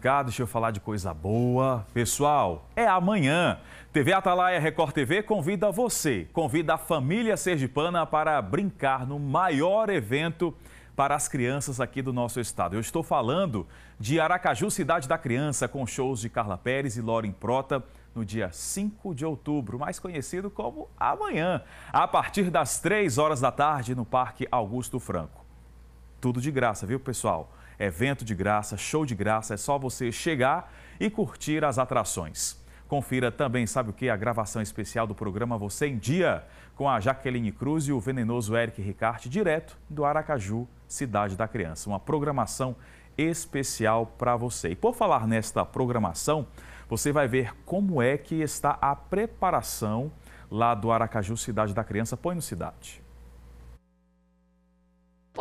Cá, deixa eu falar de coisa boa. Pessoal, é amanhã. TV Atalaia Record TV convida você, convida a família sergipana para brincar no maior evento para as crianças aqui do nosso estado. Eu estou falando de Aracaju Cidade da Criança, com shows de Carla Pérez e Loren Prota no dia 5 de outubro, mais conhecido como amanhã, a partir das 3 horas da tarde no Parque Augusto Franco. Tudo de graça, viu, pessoal? evento de graça, show de graça, é só você chegar e curtir as atrações. Confira também, sabe o que? A gravação especial do programa Você em Dia, com a Jaqueline Cruz e o venenoso Eric Ricarte, direto do Aracaju, Cidade da Criança. Uma programação especial para você. E por falar nesta programação, você vai ver como é que está a preparação lá do Aracaju Cidade da Criança. Põe no Cidade.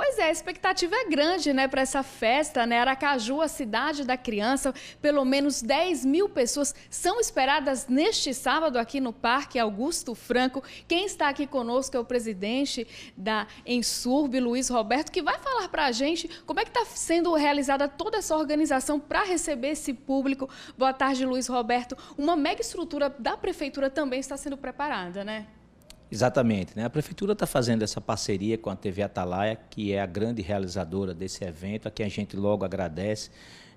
Pois é, a expectativa é grande, né, para essa festa, né? Aracaju, a cidade da criança, pelo menos 10 mil pessoas são esperadas neste sábado aqui no Parque Augusto Franco. Quem está aqui conosco é o presidente da Ensurb, Luiz Roberto, que vai falar para a gente como é que está sendo realizada toda essa organização para receber esse público. Boa tarde, Luiz Roberto. Uma mega estrutura da prefeitura também está sendo preparada, né? Exatamente, né? A prefeitura está fazendo essa parceria com a TV Atalaia, que é a grande realizadora desse evento, a quem a gente logo agradece,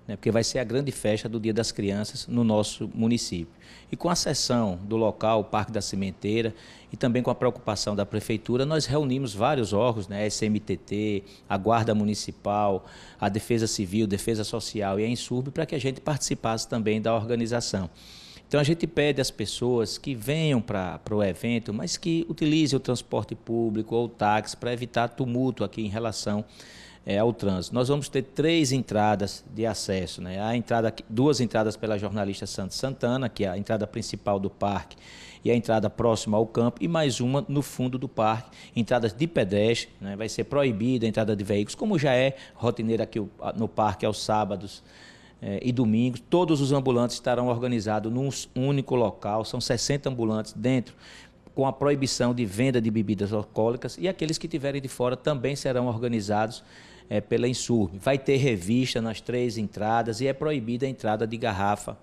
né? porque vai ser a grande festa do Dia das Crianças no nosso município. E com a sessão do local, o Parque da Cimenteira, e também com a preocupação da prefeitura, nós reunimos vários órgãos, né? SMTT, a Guarda Municipal, a Defesa Civil, Defesa Social e a Insurb, para que a gente participasse também da organização. Então a gente pede às pessoas que venham para o evento, mas que utilizem o transporte público ou o táxi para evitar tumulto aqui em relação é, ao trânsito. Nós vamos ter três entradas de acesso, né? A entrada, duas entradas pela jornalista Santos Santana, que é a entrada principal do parque e a entrada próxima ao campo, e mais uma no fundo do parque, entradas de pedestre, né? vai ser proibida a entrada de veículos, como já é rotineira aqui no parque aos sábados. É, e domingo. Todos os ambulantes estarão organizados num único local, são 60 ambulantes dentro, com a proibição de venda de bebidas alcoólicas, e aqueles que tiverem de fora também serão organizados é, pela Insurb. Vai ter revista nas três entradas e é proibida a entrada de garrafa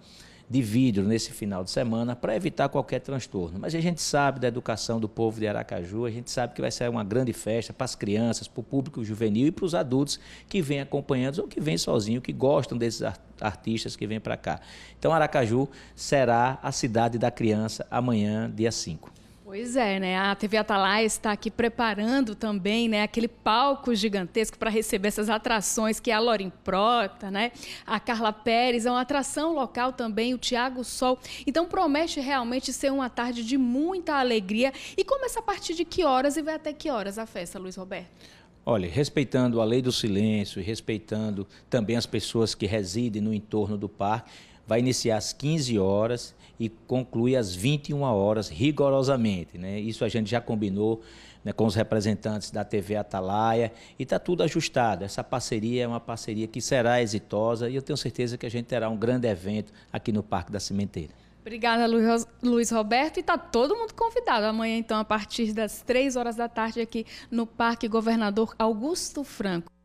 de vidro nesse final de semana para evitar qualquer transtorno. Mas a gente sabe da educação do povo de Aracaju, a gente sabe que vai ser uma grande festa para as crianças, para o público juvenil e para os adultos que vêm acompanhando ou que vêm sozinho, que gostam desses artistas que vêm para cá. Então Aracaju será a cidade da criança amanhã, dia 5. Pois é, né? A TV Atalaia está aqui preparando também, né, aquele palco gigantesco para receber essas atrações que é a Lorim Prota, né? A Carla Pérez, é uma atração local também, o Tiago Sol. Então promete realmente ser uma tarde de muita alegria. E começa a partir de que horas e vai até que horas a festa, Luiz Roberto? Olha, respeitando a lei do silêncio e respeitando também as pessoas que residem no entorno do parque, vai iniciar às 15 horas e conclui às 21 horas, rigorosamente. Né? Isso a gente já combinou né, com os representantes da TV Atalaia e está tudo ajustado. Essa parceria é uma parceria que será exitosa e eu tenho certeza que a gente terá um grande evento aqui no Parque da Cimenteira. Obrigada, Luiz Roberto. E está todo mundo convidado amanhã, então, a partir das três horas da tarde, aqui no Parque Governador Augusto Franco.